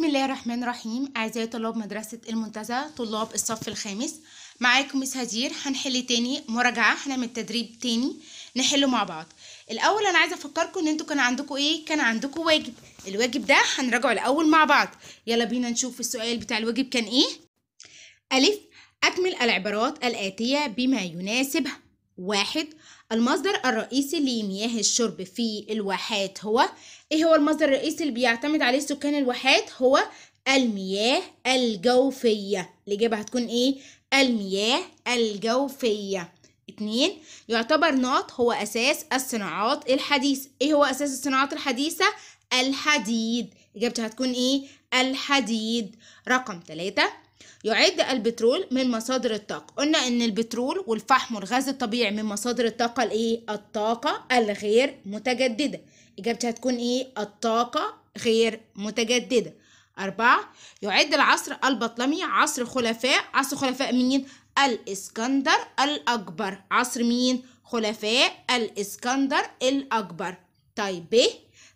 بسم الله الرحمن الرحيم أعزائي طلاب مدرسة المنتزه طلاب الصف الخامس معاكم مس هدير هنحل تاني مراجعة هنعمل تدريب تاني نحله مع بعض الأول أنا عايزة أفكركم إن أنتوا كان عندكم إيه كان عندكم واجب الواجب ده هنراجعه الأول مع بعض يلا بينا نشوف السؤال بتاع الواجب كان إيه ألف أكمل العبارات الآتية بما يناسب واحد المصدر الرئيسي لمياه الشرب في الواحات هو ايه هو المصدر الرئيسي اللي بيعتمد عليه سكان الواحات هو المياه الجوفية الإجابة هتكون إيه؟ المياه الجوفية اتنين يعتبر ناط هو أساس الصناعات الحديثة إيه هو أساس الصناعات الحديثة؟ الحديد إجابتها هتكون إيه؟ الحديد رقم تلاتة يعد البترول من مصادر الطاقة قلنا ان البترول والفحم والغاز الطبيعي من مصادر الطاقة الايه الطاقة الغير متجددة اجابتي هتكون ايه الطاقة غير متجددة أربعة يعد العصر البطلمي عصر خلفاء عصر خلفاء مين الإسكندر الأكبر عصر مين خلفاء الإسكندر الأكبر طيب ب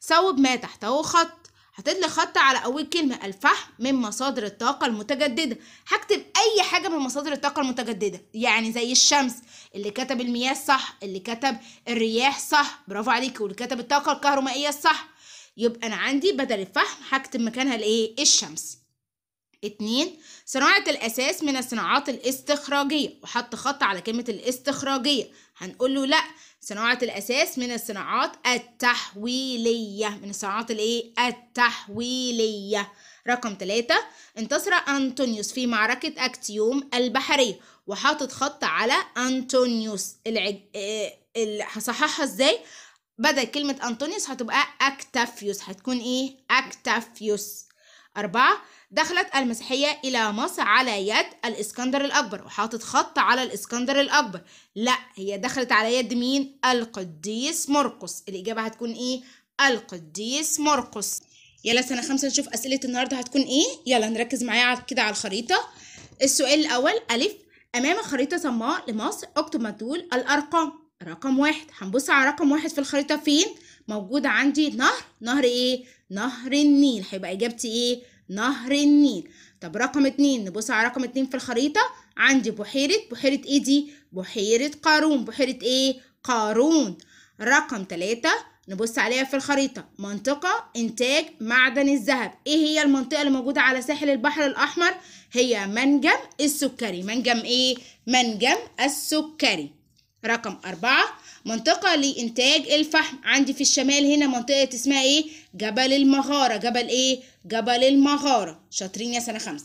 صوب ما تحته خط هتطلق خط على أول كلمة الفحم من مصادر الطاقة المتجددة هكتب أي حاجة من مصادر الطاقة المتجددة يعني زي الشمس اللي كتب المياه صح اللي كتب الرياح صح برافو عليك واللي كتب الطاقة الكهرومائية صح يبقى أنا عندي بدل الفحم هكتب مكانها الإيه الشمس اتنين صناعة الأساس من الصناعات الاستخراجية وحط خط على كلمة الاستخراجية هنقول له لأ صناعة الأساس من الصناعات التحويلية من الصناعات الإيه؟ التحويلية رقم تلاتة انتصر أنطونيوس في معركة أكتيوم البحرية وحاطط خط على أنطونيوس العج... آه، هصححها إزاي؟ بدل كلمة أنطونيوس هتبقى أكتافيوس هتكون إيه؟ أكتافيوس أربعة دخلت المسيحية إلى مصر على يد الإسكندر الأكبر وحاطط خط على الإسكندر الأكبر لا هي دخلت على يد مين القديس مرقس الإجابة هتكون إيه القديس مرقس يلا سنة خمسة نشوف أسئلة النهاردة هتكون إيه يلا نركز معايا كده على الخريطة السؤال الأول ألف أمام خريطة سماء لمصر أكتب مدلول الأرقام رقم واحد هنبص على رقم واحد في الخريطة فين موجودة عندي نهر نهر ايه نهر النيل هيبقى اجابتي ايه نهر النيل طب رقم اتنين نبص على رقم اتنين في الخريطة عندي بحيرة بحيرة ايه دي بحيرة قارون بحيرة ايه قارون رقم تلاتة نبص عليها في الخريطة منطقة إنتاج معدن الذهب إيه هي المنطقة اللي موجودة على ساحل البحر الأحمر هي منجم السكري منجم إيه منجم السكري رقم أربعة منطقة لإنتاج الفحم عندي في الشمال هنا منطقة اسمها إيه؟ جبل المغارة جبل إيه؟ جبل المغارة شاطرين يا سنة خمسة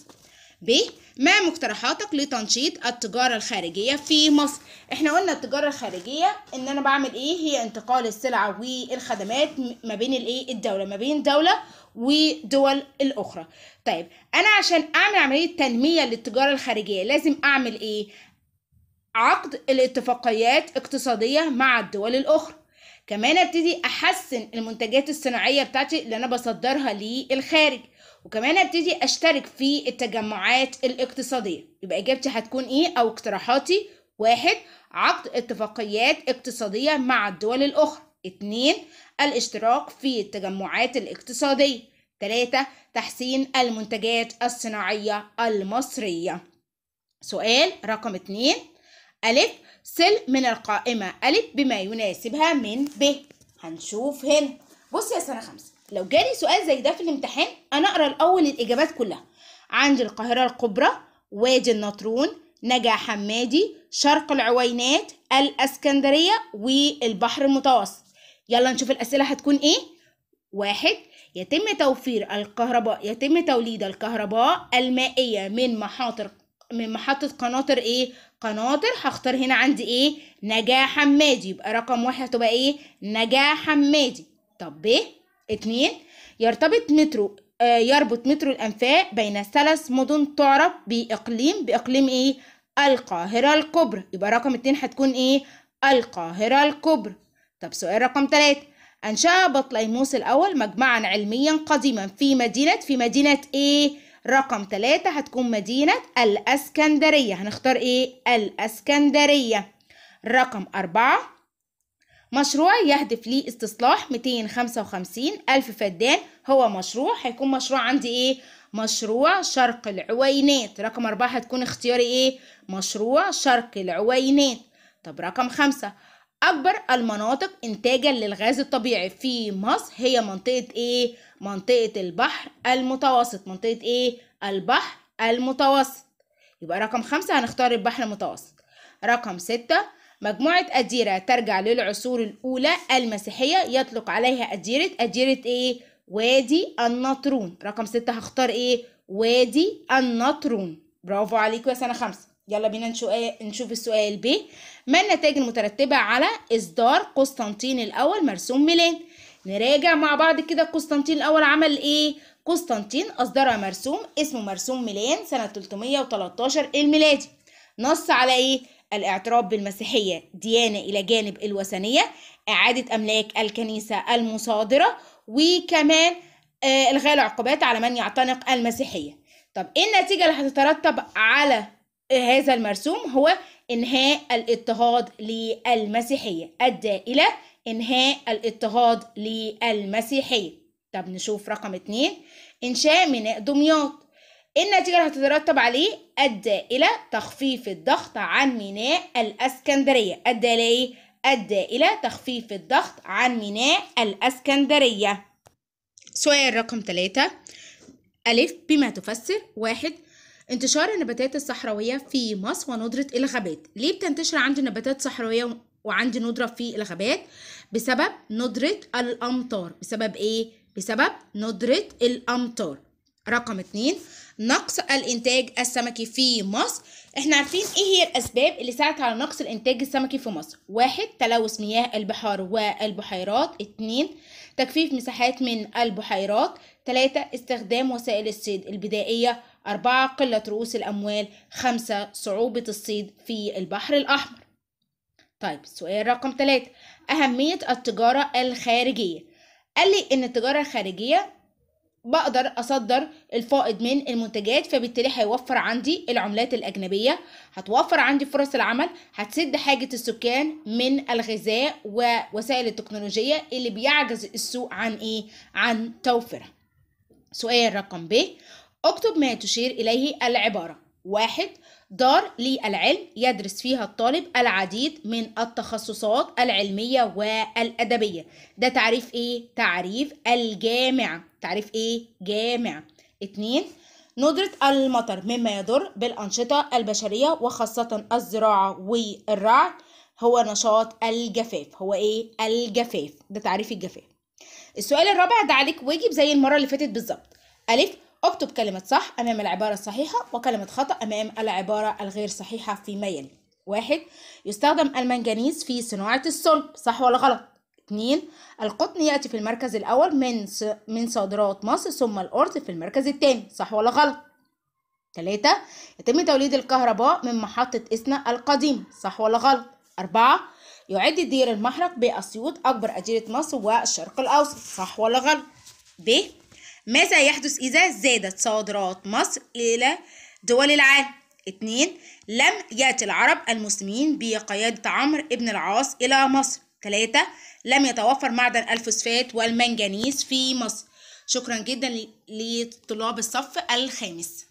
ب ما مقترحاتك لتنشيط التجارة الخارجية في مصر احنا قلنا التجارة الخارجية ان انا بعمل ايه هي انتقال السلع والخدمات ما بين الايه الدولة ما بين دولة ودول الاخرى طيب انا عشان اعمل عملية تنمية للتجارة الخارجية لازم اعمل ايه عقد الاتفاقيات اقتصادية مع الدول الأخرى كمان ابتدي احسن المنتجات الصناعيه بتاعتي اللي انا بصدرها للخارج وكمان ابتدي اشترك في التجمعات الاقتصاديه يبقى اجابتي هتكون ايه او اقتراحاتي واحد عقد اتفاقيات اقتصاديه مع الدول الاخرى اتنين الاشتراك في التجمعات الاقتصاديه تلاتة تحسين المنتجات الصناعيه المصريه سؤال رقم اتنين ألف سل من القائمة ألف بما يناسبها من ب هنشوف هنا بص يا سنة خمسة لو جالي سؤال زي ده في الامتحان أنا أقرأ الأول الإجابات كلها عندي القاهرة الكبرى وادي النطرون نجا حمادي شرق العوينات الاسكندريه والبحر المتوسط يلا نشوف الاسئله هتكون ايه واحد يتم توفير الكهرباء يتم توليد الكهرباء المائيه من محاطر من محطه قناطر ايه قناطر هختار هنا عندي ايه نجاة حمادي يبقى رقم واحد هتبقى ايه نجاة حمادي طب ب اتنين يرتبط مترو آه يربط مترو الأنفاق بين ثلاث مدن تعرف بإقليم بإقليم ايه القاهرة الكبرى يبقى رقم اتنين هتكون ايه القاهرة الكبرى طب سؤال رقم تلاتة أنشأ بطليموس الأول مجمعا علميا قديما في مدينة في مدينة ايه رقم 3 هتكون مدينة الأسكندرية هنختار إيه؟ الأسكندرية رقم 4 مشروع يهدف لاستصلاح 255 ألف فدان هو مشروع هيكون مشروع عندي إيه؟ مشروع شرق العوينات رقم أربعة هتكون اختياري إيه؟ مشروع شرق العوينات طب رقم خمسة أكبر المناطق إنتاجا للغاز الطبيعي في مصر هي منطقة إيه؟ منطقة البحر المتوسط منطقة ايه البحر المتوسط يبقى رقم خمسة هنختار البحر المتوسط رقم ستة مجموعة أديرة ترجع للعصور الأولى المسيحية يطلق عليها أديرة أديرة إيه؟ وادي النطرون رقم ستة هختار إيه؟ وادي النطرون برافو عليكم يا سنة خمسة يلا بينا نشوف السؤال ب ما النتائج المترتبة على إصدار قسطنطين الأول مرسوم ميلان نراجع مع بعض كده قسطنطين الأول عمل إيه؟ قسطنطين أصدر مرسوم اسمه مرسوم ميلان سنة 313 الميلادي نص على إيه؟ الاعتراف بالمسيحية ديانة إلى جانب الوثنية إعادة أملاك الكنيسة المصادرة وكمان آه إلغاء العقوبات على من يعتنق المسيحية طب إيه النتيجة اللي هتترتب على آه، هذا المرسوم هو انهاء الاضطهاد للمسيحيه ادى الى انهاء الاضطهاد للمسيحيه طب نشوف رقم اتنين انشاء ميناء دمياط النتيجه اللي هتترتب عليه ادى الى تخفيف الضغط عن ميناء الاسكندريه ادى ليه ايه ادى الى تخفيف الضغط عن ميناء الاسكندريه سؤال رقم 3 ألف بما تفسر واحد انتشار النباتات الصحراوية في مصر وندرة الغابات ليه بتنتشر عند نباتات صحراوية وعند ندرة في الغابات بسبب ندرة الأمطار بسبب ايه؟ بسبب ندرة الأمطار رقم اتنين نقص الانتاج السمكي في مصر احنا عارفين ايه هي الاسباب اللي ساعدت على نقص الانتاج السمكي في مصر واحد تلوث مياه البحار والبحيرات اتنين تجفيف مساحات من البحيرات تلاتة استخدام وسائل الصيد البدائية أربعة قلة رؤوس الأموال خمسة صعوبة الصيد في البحر الأحمر طيب سؤال رقم تلاتة أهمية التجارة الخارجية قال لي إن التجارة الخارجية بقدر اصدر الفائض من المنتجات فبالتالي هيوفر عندي العملات الاجنبيه هتوفر عندي فرص العمل هتسد حاجه السكان من الغذاء ووسائل التكنولوجيه اللي بيعجز السوق عن ايه عن توفيرها سؤال رقم ب اكتب ما تشير اليه العباره واحد دار للعلم يدرس فيها الطالب العديد من التخصصات العلمية والأدبية ده تعريف إيه؟ تعريف الجامعة تعريف إيه؟ جامعة اتنين ندرة المطر مما يضر بالأنشطة البشرية وخاصة الزراعة والرعي هو نشاط الجفاف هو إيه؟ الجفاف ده تعريف الجفاف السؤال الرابع ده عليك واجب زي المرة اللي فاتت بالظبط ألف اكتب كلمة صح أمام العبارة الصحيحة وكلمة خطأ أمام العبارة الغير صحيحة فيما يلي واحد يستخدم المنجنيز في صناعة الصلب صح ولا غلط اتنين القطن يأتي في المركز الأول من من صادرات مصر ثم الأرز في المركز الثاني صح ولا غلط تلاتة يتم توليد الكهرباء من محطة إسنا القديمة صح ولا غلط أربعة يعد دير المحرق بأسيوط أكبر أديرة مصر والشرق الأوسط صح ولا غلط ب ماذا يحدث إذا زادت صادرات مصر إلى دول العالم؟ اتنين لم يأتي العرب المسلمين بقيادة عمرو بن العاص إلى مصر تلاتة لم يتوفر معدن الفوسفات والمنجنيز في مصر شكرا جدا لطلاب الصف الخامس